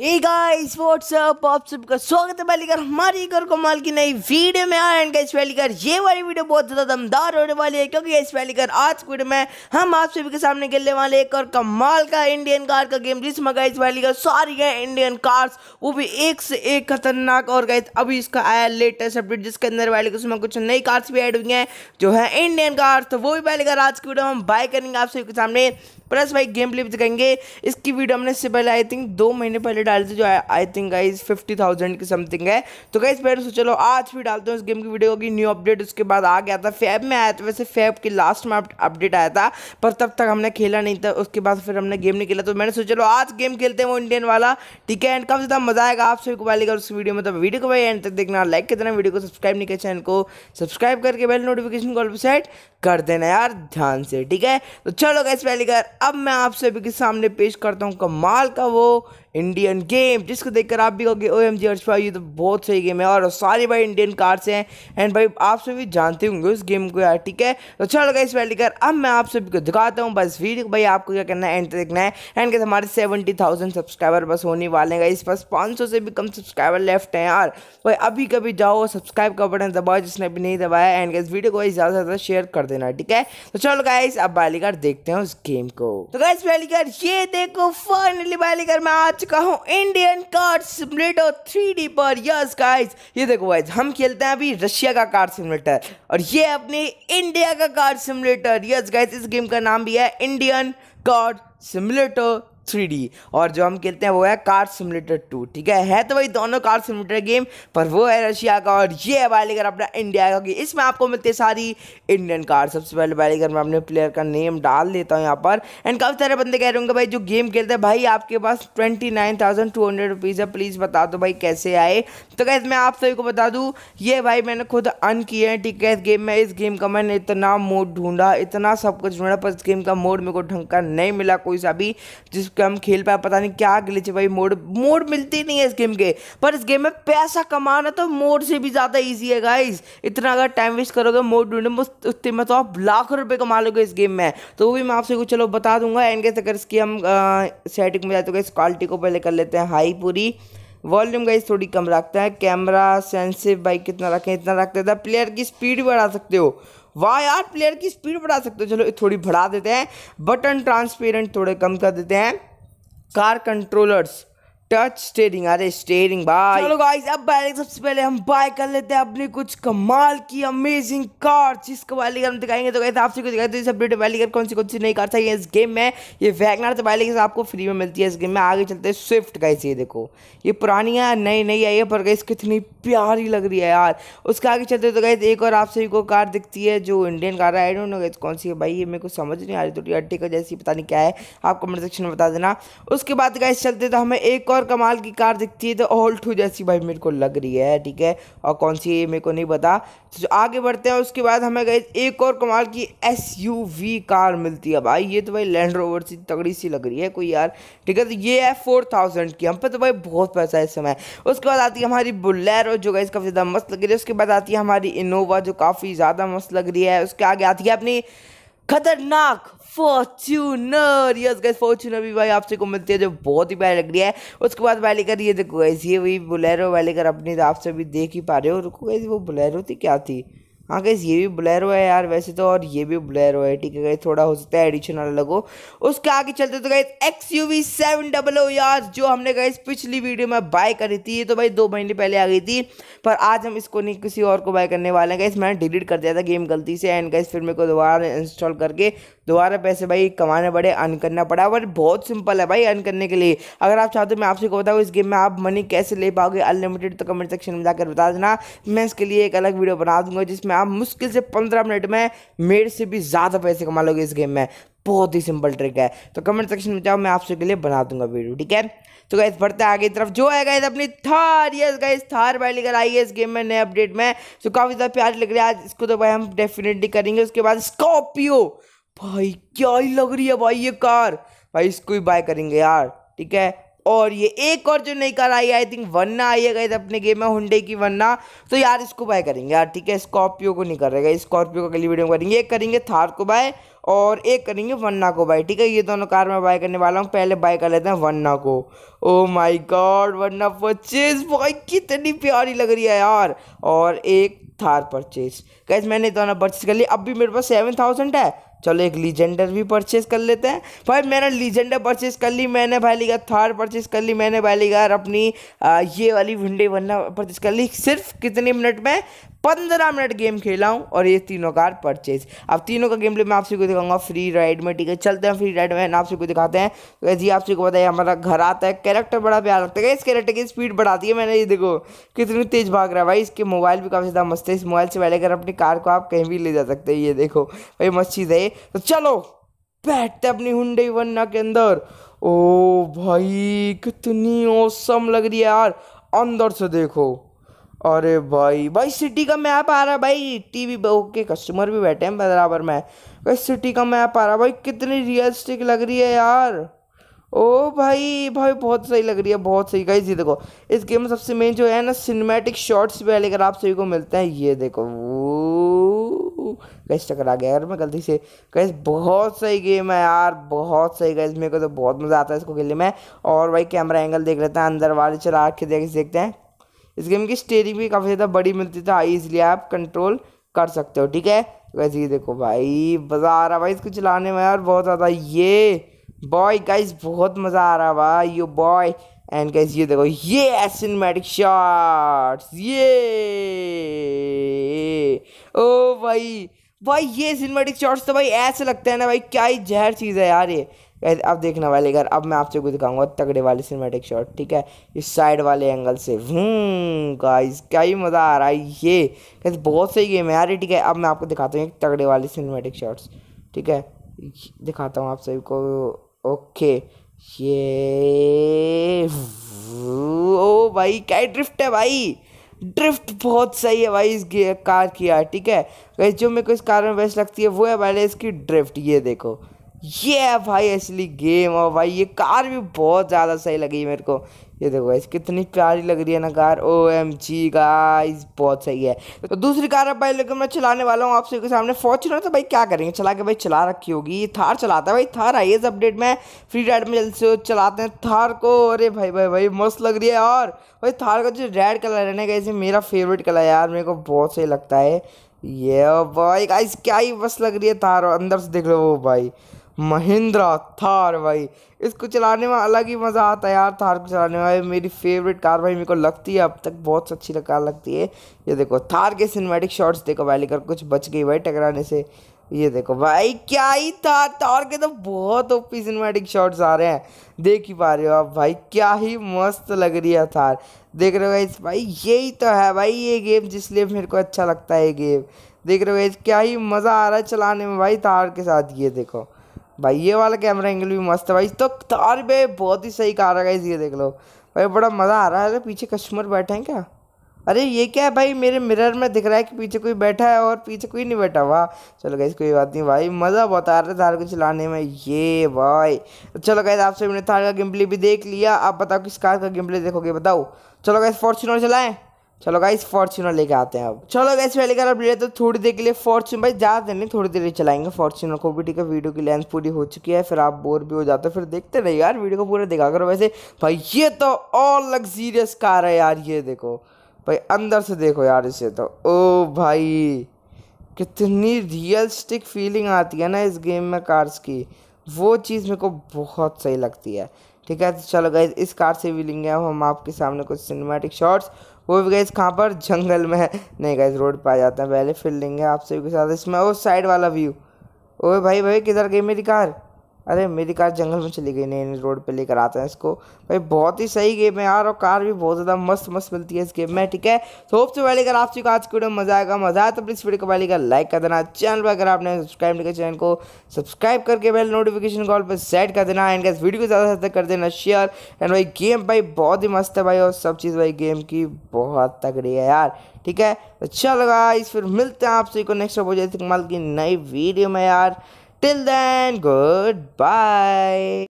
Hey guys up आप सबका स्वागत है पहलीकर हमारी को माल की नई वीडियो में आए एंड गाइस पहलीकर ये वाली वीडियो बहुत ज़्यादा दमदार होने वाली है क्योंकि गाइस पहलीकर आज की वीडियो में हम आप सभी के सामने खेलने वाले एक और कमाल का इंडियन कार का गेम जिसमें गाइस पहलीकर सारी है इंडियन कार्स वो भी एक से एक खतरनाक और गाइस अभी इसका आया लेटेस्ट अपडेट जिसके अंदर वाली उसमें कुछ नई कार्स भी एड हुई हैं जो है इंडियन कार्स तो वो भी पहलीकर आज की वीडियो हम बाय करेंगे आप सभी के सामने प्लस भाई गेम प्ले भी दिखाएंगे इसकी वीडियो हमने इससे पहले आई थिंक दो महीने पहले डाल थी जो I think guys fifty thousand की समथिंग है तो गाइज पहले सोचा तो लो आज भी डालते हैं इस गेम की वीडियो की न्यू अपडेट उसके बाद आ गया था फैब में आया था वैसे फैब की लास्ट में अपडेट आया था पर तब तक हमने खेला नहीं था उसके बाद फिर हमने गेम नहीं खेला तो मैंने सोचा लो आज गेम खेलते हैं वो इंडियन वाला ठीक है एंड कब ज़्यादा मजा आएगा आप सभी को वालेगा उस वीडियो में तो वीडियो को भाई एंड तक देखना लाइक कर देना वीडियो को सब्सक्राइब नहीं किया चैनल को सब्सक्राइब करके बेल नोटिफिकेशन कॉल पर सेट कर देना यार ध्यान से ठीक है तो चलो गैस पहली कर अब मैं आप सभी के सामने पेश करता हूँ कमाल का वो इंडियन गेम जिसको देखकर आप भी कहोगे ओ एम जी हर्ष ये तो बहुत सही गेम है और सारे भाई इंडियन कार्ड्स हैं एंड भाई आप सभी जानते होंगे उस गेम को यार ठीक है तो चलो लगा इस वाली कर अब मैं आप सभी को दिखाता हूँ बस वीडियो को भाई आपको क्या करना है एंड देखना है एंड कैसे हमारे सेवेंटी सब्सक्राइबर बस होने वाले हैं इस बस पाँच से भी कम सब्सक्राइबर लेफ्ट हैं यार भाई अभी कभी जाओ सब्सक्राइब का बटन दबाओ जिसने अभी नहीं दबाया एंड इस वीडियो को ज़्यादा से ज़्यादा शेयर कर देना ठीक है तो चलो गाइस अब बालीगर देखते हैं उस गेम को तो गाइस बालीगर ये देखो फाइनली बालीगर मैं आज चुका हूँ Indian card simulator three D पर यस गाइस ये देखो गाइस हम खेलते हैं अभी रशिया का कार्ड सिमुलेटर और ये अपने इंडिया का कार्ड सिमुलेटर यस गाइस इस गेम का नाम भी है इंडियन कार्ड सिमुलेटर थ्री और जो हम खेलते हैं वो है कार सिमुलेटर टू ठीक है है तो भाई दोनों कार सिमुलेटर गेम पर वो है रशिया का और ये है बालीगर अपना इंडिया का इसमें आपको मिलती है सारी इंडियन कार सबसे पहले बालीगर मैं अपने प्लेयर का नेम डाल देता हूँ यहाँ पर एंड काफ़ी सारे बंदे कह रहे होंगे भाई जो गेम खेलते हैं भाई आपके पास twenty nine thousand two hundred rupees है प्लीज़ बता दो भाई कैसे आए तो कैसे मैं आप सभी को बता दूँ ये भाई मैंने खुद अन किए हैं ठीक है इस गेम में इस गेम का मैंने इतना मोड ढूंढा इतना सब कुछ ढूंढा पर इस गेम का मोड मेरे को ढंग का नहीं मिला कोई सा भी जिस हम खेल पाए पता नहीं क्या ग्लिच है भाई मोड मोड मिलती नहीं है इस गेम के पर इस गेम में पैसा कमाना तो मोड से भी ज़्यादा ईजी है गाइज इतना अगर टाइम वेस्ट करोगे मोड ढूंढे में उतने में तो आप लाखों रुपये कमा लोगे इस गेम में तो वो भी मैं आपसे कुछ चलो बता दूंगा एंड कैसे अगर इसकी हम सेटिंग में जाते इस क्वालिटी को पहले कर लेते हैं हाई पूरी वॉल्यूम गाइज थोड़ी कम रखते हैं कैमरा सेंसिव बाइक कितना रखें इतना रखते हैं प्लेयर की स्पीड बढ़ा सकते हो वाह यार प्लेयर की स्पीड बढ़ा सकते हो चलो थोड़ी बढ़ा देते हैं बटन ट्रांसपेरेंट थोड़े कम कर देते हैं कार कंट्रोलर्स टच स्टेरिंग अरे स्टेरिंग बाय चलो गाइस अब बाइक सबसे पहले हम बाय कर लेते हैं अपनी कुछ कमाल की अमेजिंग कार जिसको वाली हम दिखाएंगे तो गाइस आपसे कुछ दिखाते हैं सब वीडियो वाली कार कौन सी कौन सी नई कार चाहिए इस गेम में ये वैगनर तो वाली आपको फ्री में मिलती है इस गेम में आगे चलते हैं स्विफ्ट गाइस ये देखो ये पुरानी है नई नई आई है पर गाइस कितनी प्यारी लग रही है यार उसके आगे चलते तो गाइस एक और आप सभी को कार दिखती है जो इंडियन कार है आई डोंट नो गाइस कौन सी है भाई ये मेरे को समझ नहीं आ रही थोड़ी अड्डे का जैसी पता नहीं क्या है आप कमेंट सेक्शन में बता देना उसके बाद गाइस चलते तो हमें एक और और कमाल की कार दिखती है तो ऑल्टो जैसी भाई मेरे को लग रही है ठीक है और कौन सी है मेरे को नहीं पता तो आगे बढ़ते हैं उसके बाद हमें गए एक और कमाल की एस कार मिलती है भाई ये तो भाई लैंड रोवर सी तगड़ी सी लग रही है कोई यार ठीक है तो ये है फोर थाउजेंड की हम पे तो भाई बहुत पैसा है इस समय उसके बाद आती है हमारी बुलेरो जो गई काफ़ी ज़्यादा मस्त लग रही है उसके बाद आती है हमारी इनोवा जो काफ़ी ज़्यादा मस्त लग रही है उसके आगे आती है अपनी खतरनाक फॉर्चूनर यस गाइस फॉर्चूनर भी भाई आपसे को मिलती है जो बहुत ही प्यारी लग रही है उसके बाद वाली लेकर ये देखो गाइस ये वही बुलेरो वाली लेकर अपनी आपसे भी देख ही पा रहे हो रुको गाइस वो बुलेरो थी क्या थी हाँ गैस ये भी हुआ है यार वैसे तो और ये भी हुआ है ठीक है गई थोड़ा हो सकता है एडिशन लगो उसके आगे चलते तो गए X U V seven double O यार जो हमने गए पिछली वीडियो में बाय करी थी तो भाई दो महीने पहले आ गई थी पर आज हम इसको नहीं किसी और को बाय करने वाले हैं गए मैंने डिलीट कर दिया था गेम गलती से एंड गए फिर मेरे को दोबारा इंस्टॉल करके दोबारा पैसे भाई कमाने पड़े अर्न करना पड़ा बट बहुत सिंपल है भाई अर्न करने के लिए अगर आप चाहते हो मैं आपसे को बताऊँ इस गेम में आप मनी कैसे ले पाओगे अनलिमिटेड तो कमेंट सेक्शन में जाकर बता देना मैं इसके लिए एक अलग वीडियो बना दूंगा जिसमें आप मुश्किल से पंद्रह मिनट में मेरे से भी ज़्यादा पैसे कमा लोगे इस गेम में बहुत ही सिंपल ट्रिक है तो कमेंट सेक्शन में जाओ मैं आपसे के लिए बना दूंगा वीडियो ठीक है तो गाइस बढ़ते आगे की तरफ जो है गाइस अपनी थार यस गाइस थार भाई लेकर आई है इस गेम में नए अपडेट में तो काफ़ी ज़्यादा प्यार लग रहा है आज इसको तो भाई हम डेफिनेटली करेंगे उसके बाद स्कॉर्पियो भाई क्या ही लग रही है भाई ये कार भाई इसको ही बाय करेंगे यार ठीक है और ये एक और जो नई कार आई आई थिंक वन्ना आई है गई अपने गेम में हुडे की वन्ना तो यार इसको बाय करेंगे यार ठीक है स्कॉर्पियो को नहीं करेगा स्कॉर्पियो को अगली वीडियो में करेंगे एक करेंगे थार को बाय और एक करेंगे वन्ना को बाय ठीक है ये दोनों कार मैं बाय करने वाला हूँ पहले बाय कर लेते हैं वन्ना को ओ माय गॉड वन्ना परचेज भाई कितनी प्यारी लग रही है यार और एक थार परचेज कैसे मैंने दोनों परचेज कर लिया अब भी मेरे पास सेवन थाउजेंड है चलो एक लीजेंडर भी परचेज कर लेते हैं भाई मैंने लीजेंडर परचेज कर ली मैंने भाई लिखा थार परचेज कर ली मैंने भाई लिखा अपनी आ, ये वाली विंडे वरना परचेज कर ली सिर्फ कितने मिनट में पंद्रह मिनट गेम खेला हूँ और ये तीनों कार परचेज अब तीनों का गेम प्ले मैं आपसे को दिखाऊंगा फ्री राइड में ठीक है चलते हैं फ्री राइड में आपसे को दिखाते हैं तो जी आपसे को है हमारा घर आता है कैरेक्टर बड़ा प्यार लगता है इस कैरेक्टर की स्पीड बढ़ाती है मैंने ये देखो कितनी तेज़ भाग रहा है भाई इसके मोबाइल भी काफ़ी ज़्यादा मस्त है इस मोबाइल से पहले अगर अपनी कार को आप कहीं भी ले जा सकते हैं ये देखो भाई मस्त चीज़ है तो चलो बैठते अपनी हुडई वन्ना के अंदर ओ भाई कितनी औसम लग रही है यार अंदर से देखो अरे भाई भाई सिटी का मैप आ रहा है भाई टीवी ओके कस्टमर भी बैठे हैं बराबर में भाई सिटी का मैप आ रहा है भाई कितनी रियलिस्टिक लग रही है यार ओ भाई भाई बहुत सही लग रही है बहुत सही गाइस ये देखो इस गेम में सबसे मेन जो है ना सिनेमैटिक शॉट्स भी लेकर आप सभी को मिलते हैं ये देखो वो गैस चक्कर आ गया यार मैं गलती से गैस बहुत सही गेम है यार बहुत सही गैस मेरे को तो बहुत मज़ा आता है इसको खेलने में और भाई कैमरा एंगल देख लेते हैं अंदर वाले चला के देख देखते हैं इस गेम की स्टेयरिंग भी काफ़ी ज़्यादा बड़ी मिलती था इसलिए आप कंट्रोल कर सकते हो ठीक है वैसे ये देखो भाई मज़ा आ रहा भाई इसको चलाने में यार बहुत ज़्यादा ये बॉय गाइज बहुत मज़ा आ रहा भाई यू बॉय एंड गाइज ये देखो ये सिनेमेटिक शॉट्स ये ओ भाई भाई ये सिनेमेटिक शॉट्स तो भाई ऐसे लगते हैं ना भाई क्या ही जहर चीज़ है यार ये गाइज अब देखना वाले घर अब मैं आपसे कुछ दिखाऊंगा तगड़े वाले सिनेमेटिक शॉट ठीक है इस साइड वाले एंगल से गाइस हम्म, क्या ही मज़ा आ रहा है ये गाइज बहुत सही गेम है यार ठीक है अब मैं आपको दिखाता हूँ एक तगड़े वाले सिनेमेटिक शॉट्स ठीक है दिखाता हूँ आप सभी को ओके ये ओ भाई क्या ड्रिफ्ट है भाई ड्रिफ्ट बहुत सही है भाई इस कार की यार ठीक है जो मेरे को इस कार में बेस्ट लगती है वो है पहले इसकी ड्रिफ्ट ये देखो ये भाई असली गेम और भाई ये कार भी बहुत ज़्यादा सही लगी मेरे को ये देखो इस कितनी प्यारी लग रही है ना car O M G guys बहुत सही है तो दूसरी कार अब भाई लेकिन मैं चलाने वाला हूँ आप सभी के सामने फॉर्चुनर तो भाई क्या करेंगे चला के भाई चला रखी होगी थार चलाता है भाई थार आई इस अपडेट में फ्री राइड में जल्द से चलाते हैं थार को अरे भाई भाई भाई मस्त लग रही है और भाई थार का जो रेड कलर है ना कैसे मेरा फेवरेट कलर यार मेरे को बहुत सही लगता है ये भाई गाइस क्या ही बस लग रही है थार अंदर से देख लो भाई महिंद्रा थार भाई इसको चलाने में अलग ही मज़ा आता है यार थार को चलाने में मेरी फेवरेट कार भाई मेरे को लगती है अब तक बहुत अच्छी कार लगती है ये देखो थार के सिनेमेटिक शॉट्स देखो भाई लेकर कुछ बच गई भाई टकराने से ये देखो भाई क्या ही था तार के तो बहुत ओपी सिनेमैटिक शॉट्स आ रहे हैं देख ही पा रहे हो आप भाई क्या ही मस्त लग रही है थार देख रहे हो गाइस भाई यही तो है भाई ये गेम जिसलिए मेरे को अच्छा लगता है ये गेम देख रहे हो गाइस क्या ही मज़ा आ रहा है चलाने में भाई थार के साथ ये देखो भाई ये वाला कैमरा एंगल भी मस्त है भाई तो तार पे बहुत ही सही कार है ये देख लो भाई बड़ा मज़ा आ रहा है अरे पीछे कस्टमर बैठे हैं क्या अरे ये क्या है भाई मेरे मिरर में दिख रहा है कि पीछे कोई बैठा है और पीछे कोई नहीं बैठा हुआ चलो गई कोई बात नहीं भाई मज़ा बहुत आ रहा है थार को चलाने में ये भाई चलो गए आपसे मैंने थार का गिम्पली भी देख लिया आप बताओ किस कार का गिम्पली देखोगे बताओ चलो गए फॉर्चुनर चलाएँ चलो गाइस फॉर्च्यूनर लेके आते हैं अब चलो गाइस पहले का अपडेट तो थोड़ी देर के लिए फॉर्च्यून भाई ज़्यादा नहीं थोड़ी देर चलाएंगे फॉर्च्यूनर को भी ठीक है वीडियो की लेंथ पूरी हो चुकी है फिर आप बोर भी हो जाते हो फिर देखते रहे यार वीडियो को पूरा दिखा करो वैसे भाई ये तो ऑल लग्जीरियस कार है यार ये देखो भाई अंदर से देखो यार इसे तो ओ भाई कितनी रियलिस्टिक फीलिंग आती है ना इस गेम में कार्स की वो चीज़ मेरे को बहुत सही लगती है ठीक है तो चलो गाइज इस कार से भी लेंगे हम आपके सामने कुछ सिनेमैटिक शॉट्स वो भी गए कहाँ पर जंगल में है नहीं गए रोड पर आ जाते हैं पहले फील्डिंग है आप सभी के साथ इसमें वो साइड वाला व्यू ओए भाई भाई किधर गई मेरी कार अरे मेरी कार जंगल में चली गई नहीं रोड पे लेकर आते हैं इसको भाई बहुत ही सही गेम है यार और कार भी बहुत ज़्यादा मस्त मस्त मिलती है इस गेम में ठीक है तो होप से अगर आप आपसे आज की वीडियो मजा आएगा मजा आया तो प्लीज़ वीडियो को वाली का लाइक कर देना चैनल पर अगर आपने सब्सक्राइब नहीं किया चैनल को सब्सक्राइब करके बेल नोटिफिकेशन कॉल पर सेट कर देना एंड गैस वीडियो को ज़्यादा से ज़्यादा कर देना शेयर एंड भाई गेम भाई बहुत ही मस्त है भाई और सब चीज़ भाई गेम की बहुत तगड़ी है यार ठीक है अच्छा लगा इस फिर मिलते हैं आपसे को नेक्स्ट अपोजिट माल की नई वीडियो में यार Till then, goodbye.